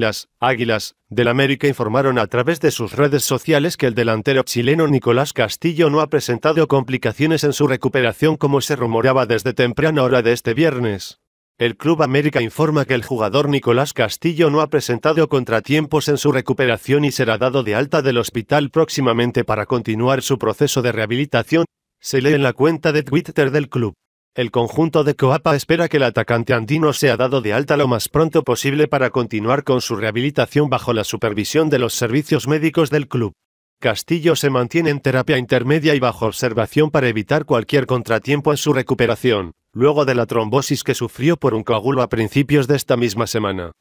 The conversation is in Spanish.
Las Águilas del América informaron a través de sus redes sociales que el delantero chileno Nicolás Castillo no ha presentado complicaciones en su recuperación como se rumoreaba desde temprana hora de este viernes. El Club América informa que el jugador Nicolás Castillo no ha presentado contratiempos en su recuperación y será dado de alta del hospital próximamente para continuar su proceso de rehabilitación, se lee en la cuenta de Twitter del club. El conjunto de Coapa espera que el atacante andino sea dado de alta lo más pronto posible para continuar con su rehabilitación bajo la supervisión de los servicios médicos del club. Castillo se mantiene en terapia intermedia y bajo observación para evitar cualquier contratiempo en su recuperación, luego de la trombosis que sufrió por un coágulo a principios de esta misma semana.